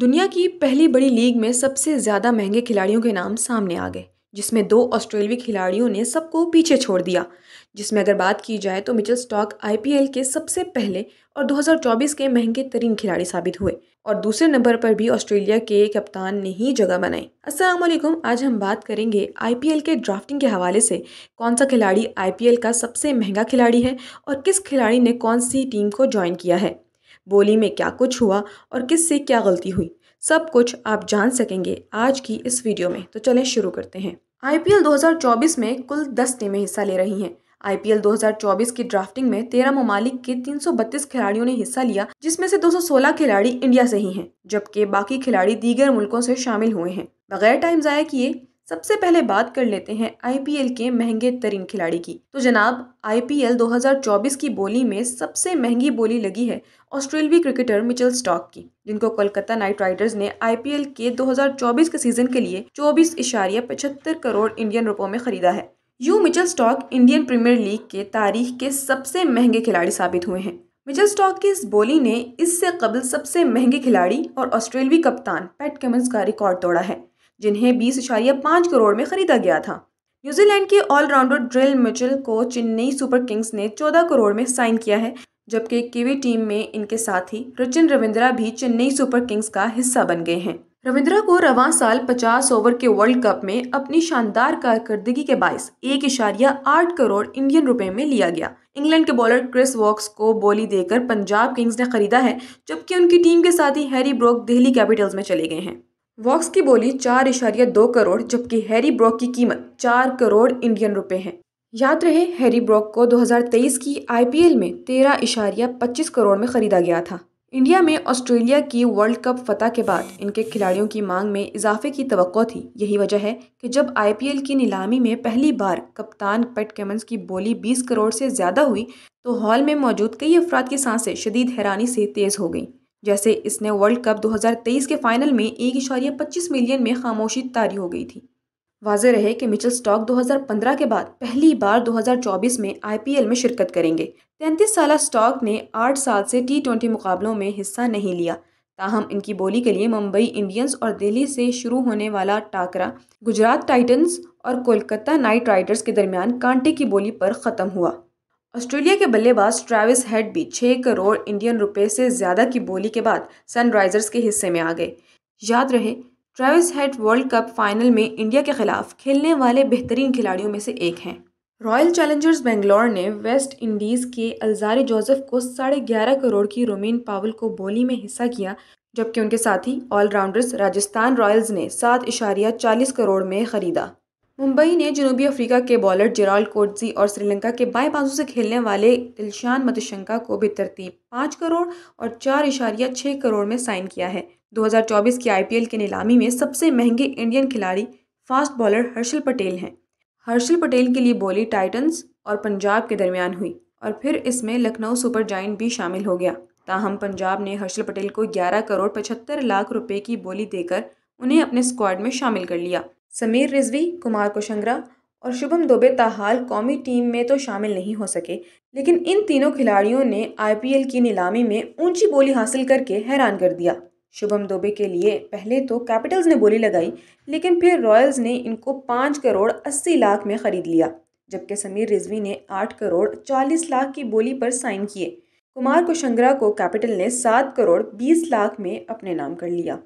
दुनिया की पहली बड़ी लीग में सबसे ज़्यादा महंगे खिलाड़ियों के नाम सामने आ गए जिसमें दो ऑस्ट्रेलवी खिलाड़ियों ने सबको पीछे छोड़ दिया जिसमें अगर बात की जाए तो मिचल स्टॉक आईपीएल के सबसे पहले और 2024 के महंगे तरीन खिलाड़ी साबित हुए और दूसरे नंबर पर भी ऑस्ट्रेलिया के कप्तान ने ही जगह बनाई असलम आज हम बात करेंगे आईपीएल के ड्राफ्टिंग के हवाले से कौन सा खिलाड़ी आईपीएल का सबसे महंगा खिलाड़ी है और किस खिलाड़ी ने कौन सी टीम को ज्वाइन किया है बोली में क्या कुछ हुआ और किस से क्या गलती हुई सब कुछ आप जान सकेंगे आज की इस वीडियो में तो चलें शुरू करते हैं आईपीएल 2024 में कुल 10 टीमें हिस्सा ले रही हैं आईपीएल 2024 की ड्राफ्टिंग में तेरह ममालिक के 332 खिलाड़ियों ने हिस्सा लिया जिसमें से 216 खिलाड़ी इंडिया से ही हैं जबकि बाकी खिलाड़ी दीगर मुल्कों से शामिल हुए हैं बगैर टाइम ज़ाया किए सबसे पहले बात कर लेते हैं आईपीएल के महंगे तरीन खिलाड़ी की तो जनाब आईपीएल 2024 की बोली में सबसे महंगी बोली लगी है ऑस्ट्रेलवी क्रिकेटर मिचेल स्टॉक की जिनको कोलकाता नाइट राइडर्स ने आईपीएल के 2024 के सीजन के लिए चौबीस इशारिया पचहत्तर करोड़ इंडियन रुपयों में खरीदा है यू Mitchell Starc Indian Premier League के तारीख के सबसे महंगे खिलाड़ी साबित हुए हैं मिचेल स्टॉक की इस बोली ने इससे कबल सबसे महंगे खिलाड़ी और ऑस्ट्रेलवी कप्तान पैट कमिंस का रिकॉर्ड तोड़ा है जिन्हें बीस इशारिया पाँच करोड़ में ख़रीदा गया था न्यूजीलैंड के ऑलराउंडर ड्रिल मिचल को चेन्नई सुपर किंग्स ने चौदह करोड़ में साइन किया है जबकि किवी टीम में इनके साथ ही रचिन रविंद्रा भी चेन्नई सुपर किंग्स का हिस्सा बन गए हैं रविंद्रा को रवा साल 50 ओवर के वर्ल्ड कप में अपनी शानदार कारकर्दगी के बायस एक इशारिया आठ करोड़ इंडियन रुपए में लिया गया इंग्लैंड के बॉलर क्रिस वॉक्स को बोली देकर पंजाब किंग्स ने खरीदा है जबकि उनकी टीम के साथ ही हैरी ब्रोक दिल्ली कैपिटल्स में चले गए हैं वॉक्स की बोली चार इशारिया दो करोड़ जबकि हैरी ब्रॉक की कीमत चार करोड़ इंडियन रुपए है याद रहे हैरी ब्रॉक को 2023 की आईपीएल में तेरह इशारिया पच्चीस करोड़ में खरीदा गया था इंडिया में ऑस्ट्रेलिया की वर्ल्ड कप फतह के बाद इनके खिलाड़ियों की मांग में इजाफे की तो थी यही वजह है कि जब आईपीएल की नीलामी में पहली बार कप्तान पेट कैमन्स की बोली बीस करोड़ से ज़्यादा हुई तो हॉल में मौजूद कई अफराद की सांसें शदीद हैरानी से तेज़ हो गईं जैसे इसने वर्ल्ड कप 2023 के फाइनल में एक इशारिया पच्चीस मिलियन में खामोशी तारी हो गई थी वाज रहे कि मिचल स्टॉक 2015 के बाद पहली बार 2024 में आईपीएल में शिरकत करेंगे तैंतीस साल स्टॉक ने आठ साल से टी मुकाबलों में हिस्सा नहीं लिया ताहम इनकी बोली के लिए मुंबई इंडियंस और दिल्ली से शुरू होने वाला टाकरा गुजरात टाइटन्स और कोलकाता नाइट राइडर्स के दरमियान कांटे की बोली पर ख़त्म हुआ ऑस्ट्रेलिया के बल्लेबाज ट्रैविस हेड भी छः करोड़ इंडियन रुपए से ज़्यादा की बोली के बाद सनराइजर्स के हिस्से में आ गए याद रहे Travis Head world cup final में इंडिया के खिलाफ खेलने वाले बेहतरीन खिलाड़ियों में से एक हैं रॉयल चैलेंजर्स बेंगलोर ने वेस्ट इंडीज़ के अल्जारी जोसेफ को साढ़े ग्यारह करोड़ की रोमेन पावल को बोली में हिस्सा किया जबकि उनके साथी ऑलराउंडर्स राजस्थान रॉयल्स ने सात इशारिया चालीस करोड़ में खरीदा मुंबई ने जनूबी अफ्रीका के बॉलर जेराल्ड कोटजी और श्रीलंका के बाएं बाजू से खेलने वाले दिलशान मतशंका को भी तरतीब पाँच करोड़ और चार इशारिया छः करोड़ में साइन किया है 2024 की आईपीएल के नीलामी में सबसे महंगे इंडियन खिलाड़ी फास्ट बॉलर हर्षल पटेल हैं हर्षल पटेल के लिए बोली टाइटन्स और पंजाब के दरमियान हुई और फिर इसमें लखनऊ सुपर जाइंट भी शामिल हो गया ताहम पंजाब ने हर्षल पटेल को ग्यारह करोड़ पचहत्तर लाख रुपये की बोली देकर उन्हें अपने स्क्वाड में शामिल कर लिया समीर रिजवी कुमार कोशंगरा और शुभम दोबे ताहाल कौमी टीम में तो शामिल नहीं हो सके लेकिन इन तीनों खिलाड़ियों ने आईपीएल की नीलामी में ऊंची बोली हासिल करके हैरान कर दिया शुभम दोबे के लिए पहले तो कैपिटल्स ने बोली लगाई लेकिन फिर रॉयल्स ने इनको पाँच करोड़ अस्सी लाख में ख़रीद लिया जबकि समीर रिजवी ने आठ करोड़ चालीस लाख की बोली पर साइन किए कुमार कुशंगरा को कैपिटल ने सात करोड़ बीस लाख में अपने नाम कर लिया